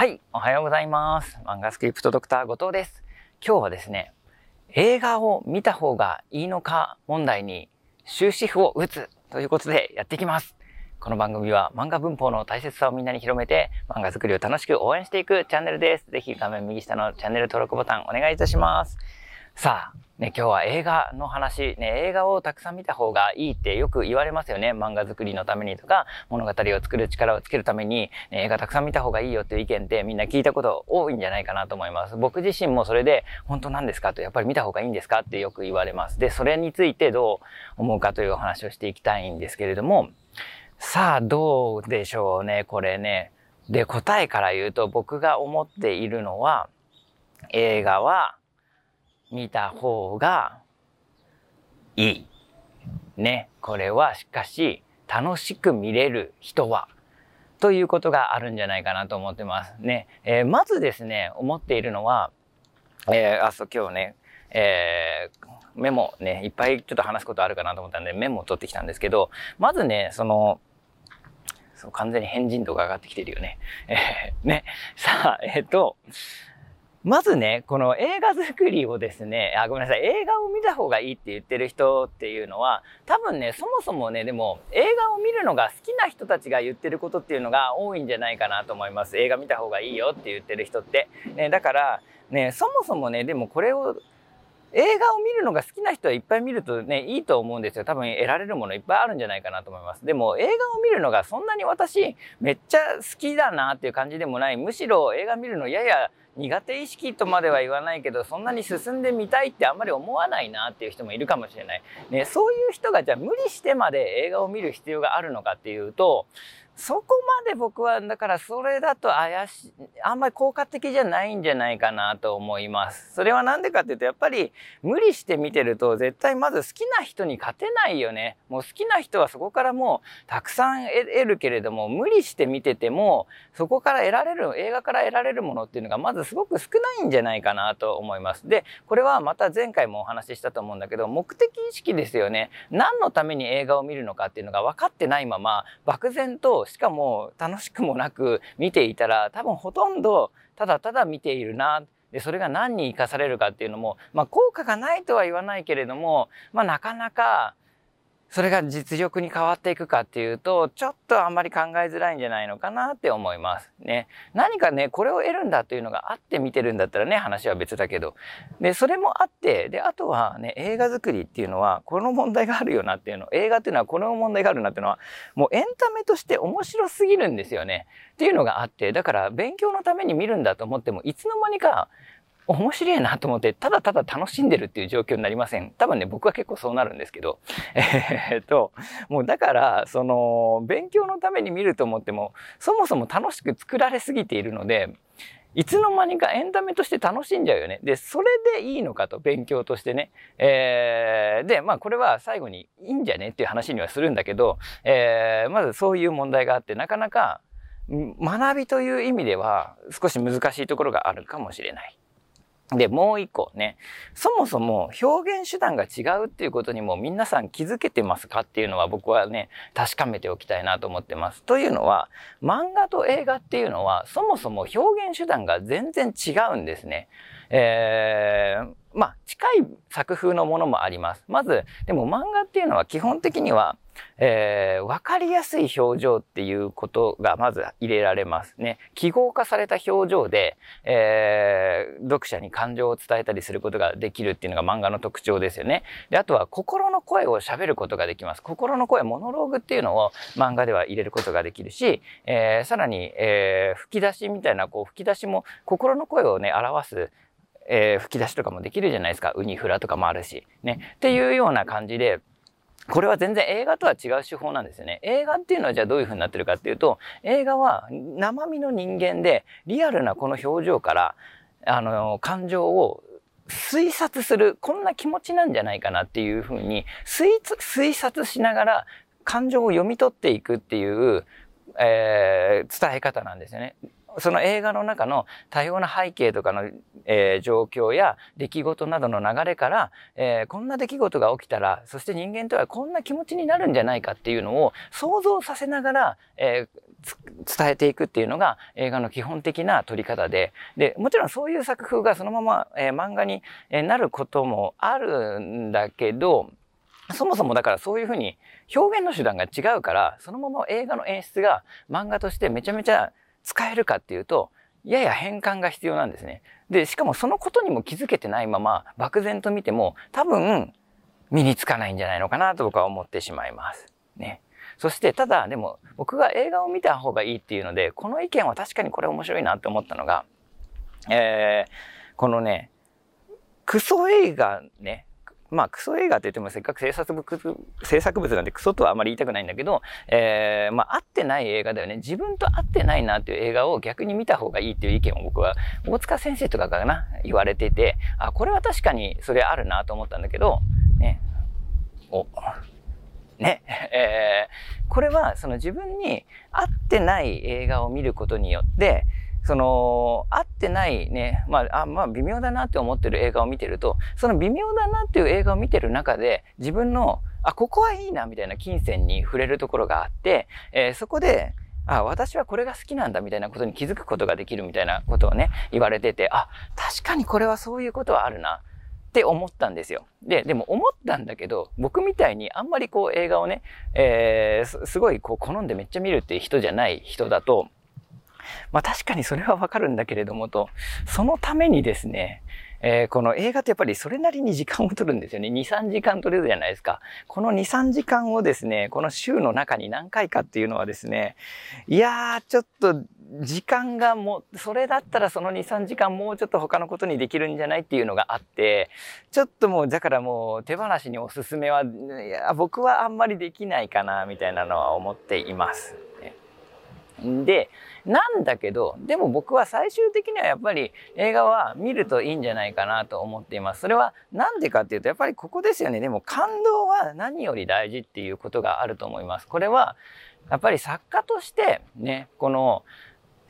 はい、おはようございます。漫画スクリプトドクター後藤です。今日はですね、映画を見た方がいいのか問題に終止符を打つということでやっていきます。この番組は漫画文法の大切さをみんなに広めて漫画作りを楽しく応援していくチャンネルです。ぜひ画面右下のチャンネル登録ボタンお願いいたします。さあ、ね、今日は映画の話、ね、映画をたくさん見た方がいいってよく言われますよね。漫画作りのためにとか、物語を作る力をつけるために、ね、映画たくさん見た方がいいよっていう意見ってみんな聞いたこと多いんじゃないかなと思います。僕自身もそれで、本当なんですかと、やっぱり見た方がいいんですかってよく言われます。で、それについてどう思うかというお話をしていきたいんですけれども、さあ、どうでしょうね、これね。で、答えから言うと僕が思っているのは、映画は、見た方がいい。ね。これはしかし楽しく見れる人はということがあるんじゃないかなと思ってます。ね。えー、まずですね、思っているのは、えー、あ、そう、今日ね、えー、メモね、いっぱいちょっと話すことあるかなと思ったんで、メモを取ってきたんですけど、まずね、その、そう完全に変人度が上がってきてるよね。えー、ね。さあ、えっ、ー、と、まずね、この映画作りをですね、あ、ごめんなさい、映画を見た方がいいって言ってる人っていうのは、多分ね、そもそもね、でも映画を見るのが好きな人たちが言ってることっていうのが多いんじゃないかなと思います。映画見た方がいいよって言ってる人って。ね、だから、ね、そもそもね、でもこれを映画を見るのが好きな人はいっぱい見るとね、いいと思うんですよ。多分得られるものいっぱいあるんじゃないかなと思います。でも映画を見るのがそんなに私めっちゃ好きだなっていう感じでもない。むしろ映画見るのやや苦手意識とまでは言わないけど、そんなに進んでみたいってあんまり思わないなっていう人もいるかもしれない。ね、そういう人がじゃあ無理してまで映画を見る必要があるのかっていうと、そこまで僕は、だからそれだと怪しい、あんまり効果的じゃないんじゃないかなと思います。それはなんでかっていうと、やっぱり無理して見てると、絶対まず好きな人に勝てないよね。もう好きな人はそこからもうたくさん得るけれども、無理して見てても、そこから得られる、映画から得られるものっていうのがまずすごく少ないんじゃないかなと思います。で、これはまた前回もお話ししたと思うんだけど、目的意識ですよね。何のために映画を見るのかっていうのが分かってないまま、漠然としかも楽しくもなく見ていたら多分ほとんどただただ見ているなでそれが何に生かされるかっていうのも、まあ、効果がないとは言わないけれども、まあ、なかなかそれが実力に変わっていくかっていうと、ちょっとあんまり考えづらいんじゃないのかなって思います。ね。何かね、これを得るんだというのがあって見てるんだったらね、話は別だけど。で、それもあって、で、あとはね、映画作りっていうのは、この問題があるよなっていうの、映画っていうのはこの問題があるなっていうのは、もうエンタメとして面白すぎるんですよね。っていうのがあって、だから勉強のために見るんだと思っても、いつの間にか、面白いなと思って、ただただ楽しんでるっていう状況になりません。多分ね、僕は結構そうなるんですけど。えー、っと、もうだから、その、勉強のために見ると思っても、そもそも楽しく作られすぎているので、いつの間にかエンタメとして楽しんじゃうよね。で、それでいいのかと、勉強としてね。えー、で、まあこれは最後にいいんじゃねっていう話にはするんだけど、えー、まずそういう問題があって、なかなか学びという意味では少し難しいところがあるかもしれない。で、もう一個ね、そもそも表現手段が違うっていうことにも皆さん気づけてますかっていうのは僕はね、確かめておきたいなと思ってます。というのは、漫画と映画っていうのはそもそも表現手段が全然違うんですね。えー、まあ、近い作風のものもあります。まず、でも漫画っていうのは基本的には、えー、わかりやすい表情っていうことがまず入れられますね。記号化された表情で、えー、読者に感情を伝えたりすることができるっていうのが漫画の特徴ですよね。で、あとは心の声を喋ることができます。心の声、モノローグっていうのを漫画では入れることができるし、えー、さらに、えー、吹き出しみたいな、こう吹き出しも心の声をね、表すえー、吹き出しとかもできるじゃないですか。ウニフラとかもあるし。ね。っていうような感じで、これは全然映画とは違う手法なんですよね。映画っていうのはじゃあどういう風になってるかっていうと、映画は生身の人間で、リアルなこの表情から、あの、感情を推察する、こんな気持ちなんじゃないかなっていう風に推、推察しながら感情を読み取っていくっていう、えー、伝え方なんですよね。その映画の中の多様な背景とかの、えー、状況や出来事などの流れから、えー、こんな出来事が起きたら、そして人間とはこんな気持ちになるんじゃないかっていうのを想像させながら、えー、伝えていくっていうのが映画の基本的な撮り方で、で、もちろんそういう作風がそのまま、え漫画になることもあるんだけど、そもそもだからそういうふうに表現の手段が違うから、そのまま映画の演出が漫画としてめちゃめちゃ使えるかっていうと、やや変換が必要なんですね。で、しかもそのことにも気づけてないまま、漠然と見ても、多分、身につかないんじゃないのかなと僕は思ってしまいます。ね。そして、ただ、でも、僕が映画を見た方がいいっていうので、この意見は確かにこれ面白いなって思ったのが、えー、このね、クソ映画ね、まあクソ映画って言ってもせっかく制作物、制作物なんでクソとはあまり言いたくないんだけど、えー、まあ合ってない映画だよね。自分と合ってないなっていう映画を逆に見た方がいいっていう意見を僕は大塚先生とかかな、言われてて、あ、これは確かにそれあるなと思ったんだけど、ね。お、ね。えー、これはその自分に合ってない映画を見ることによって、その、合ってないね、まあ、あまあ、微妙だなって思ってる映画を見てると、その微妙だなっていう映画を見てる中で、自分の、あ、ここはいいな、みたいな金銭に触れるところがあって、えー、そこで、あ、私はこれが好きなんだみたいなことに気づくことができるみたいなことをね、言われてて、あ、確かにこれはそういうことはあるな。って思ったんですよ。で、でも思ったんだけど、僕みたいにあんまりこう映画をね、えー、すごいこう好んでめっちゃ見るっていう人じゃない人だと、まあ確かにそれはわかるんだけれどもと、そのためにですね、えー、この映画ってやっぱりそれなりに時間を取るんですよね。2、3時間取れるじゃないですか。この2、3時間をですね、この週の中に何回かっていうのはですね、いやー、ちょっと時間がもう、それだったらその2、3時間もうちょっと他のことにできるんじゃないっていうのがあって、ちょっともう、だからもう手放しにおすすめは、いや、僕はあんまりできないかな、みたいなのは思っています。で、なんだけど、でも僕は最終的にはやっぱり映画は見るといいんじゃないかなと思っています。それはなんでかっていうと、やっぱりここですよね。でも感動は何より大事っていうことがあると思います。これは、やっぱり作家としてね、この、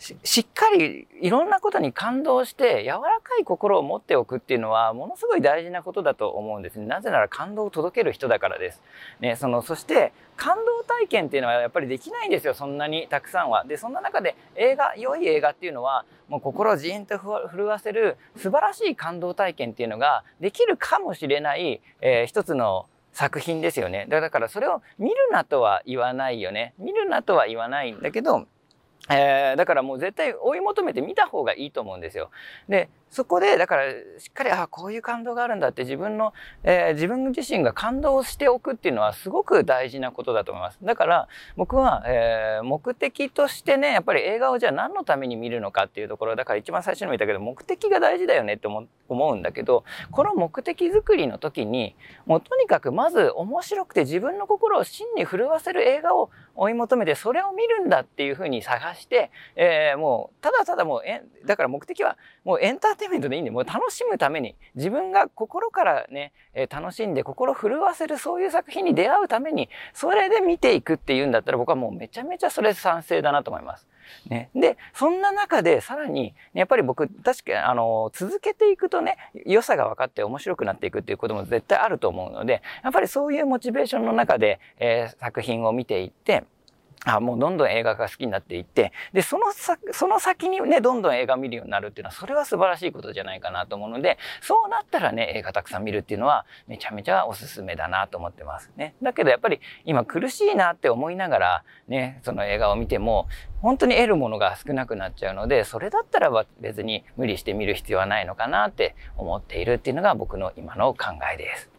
ししっかりいろんなことに感動して柔らかい心を持っておくっていうのはものすごい大事なことだと思うんですね。なぜなら感動を届ける人だからです。ね、その、そして感動体験っていうのはやっぱりできないんですよ。そんなにたくさんは。で、そんな中で映画、良い映画っていうのはもう心をじーんと震わせる素晴らしい感動体験っていうのができるかもしれない、えー、一つの作品ですよね。だからそれを見るなとは言わないよね。見るなとは言わないんだけど、えー、だからもう絶対追い求めてみた方がいいと思うんですよ。で、そこで、だから、しっかり、ああ、こういう感動があるんだって自分の、えー、自分自身が感動しておくっていうのはすごく大事なことだと思います。だから、僕は、えー、目的としてね、やっぱり映画をじゃあ何のために見るのかっていうところ、だから一番最初にも言ったけど、目的が大事だよねって思うんだけど、この目的づくりの時に、もうとにかくまず面白くて自分の心を真に震わせる映画を追い求めて、それを見るんだっていうふうに探して、えー、もう、ただただもうえ、だから目的は、もうエンターテテインメントでいいんで、もう楽しむために、自分が心からね、えー、楽しんで心震わせるそういう作品に出会うために、それで見ていくっていうんだったら僕はもうめちゃめちゃそれ賛成だなと思います。ね。で、そんな中でさらに、ね、やっぱり僕、確かに、あの、続けていくとね、良さが分かって面白くなっていくっていうことも絶対あると思うので、やっぱりそういうモチベーションの中で、えー、作品を見ていって、あもうどんどん映画が好きになっていって、で、そのさ、その先にね、どんどん映画見るようになるっていうのは、それは素晴らしいことじゃないかなと思うので、そうなったらね、映画たくさん見るっていうのは、めちゃめちゃおすすめだなと思ってますね。だけどやっぱり、今苦しいなって思いながら、ね、その映画を見ても、本当に得るものが少なくなっちゃうので、それだったらば別に無理して見る必要はないのかなって思っているっていうのが僕の今の考えです。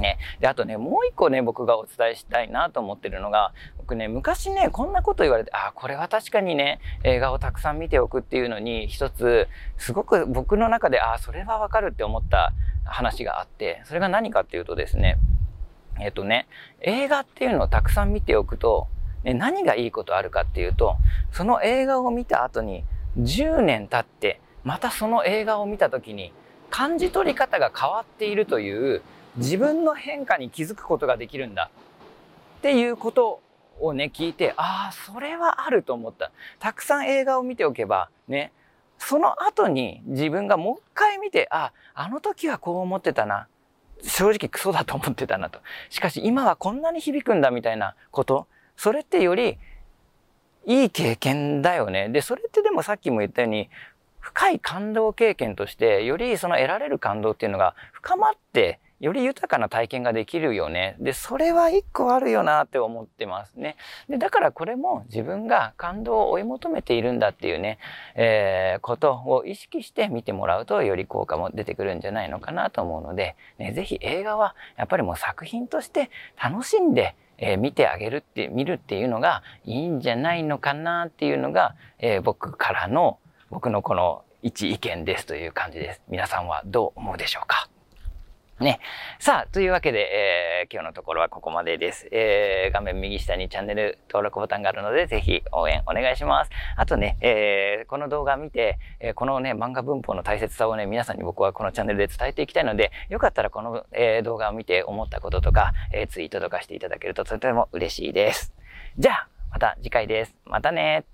ね。で、あとね、もう一個ね、僕がお伝えしたいなと思ってるのが、僕ね、昔ね、こんなこと言われて、あ、これは確かにね、映画をたくさん見ておくっていうのに、一つ、すごく僕の中で、あ、それはわかるって思った話があって、それが何かっていうとですね、えっとね、映画っていうのをたくさん見ておくと、ね、何がいいことあるかっていうと、その映画を見た後に、10年経って、またその映画を見た時に、感じ取り方が変わっているという、自分の変化に気づくことができるんだっていうことをね、聞いて、ああ、それはあると思った。たくさん映画を見ておけば、ね、その後に自分がもう一回見て、あ、あの時はこう思ってたな。正直クソだと思ってたなと。しかし今はこんなに響くんだみたいなこと。それってよりいい経験だよね。で、それってでもさっきも言ったように深い感動経験としてよりその得られる感動っていうのが深まってより豊かな体験ができるよね。で、それは一個あるよなって思ってますね。で、だからこれも自分が感動を追い求めているんだっていうね、えー、ことを意識して見てもらうとより効果も出てくるんじゃないのかなと思うので、ね、ぜひ映画はやっぱりもう作品として楽しんで、えー、見てあげるって、見るっていうのがいいんじゃないのかなっていうのが、えー、僕からの、僕のこの一意見ですという感じです。皆さんはどう思うでしょうかね。さあ、というわけで、えー、今日のところはここまでです。えー、画面右下にチャンネル登録ボタンがあるので、ぜひ応援お願いします。あとね、えー、この動画見て、えー、このね、漫画文法の大切さをね、皆さんに僕はこのチャンネルで伝えていきたいので、よかったらこの、えー、動画を見て思ったこととか、えー、ツイートとかしていただけるととても嬉しいです。じゃあ、また次回です。またね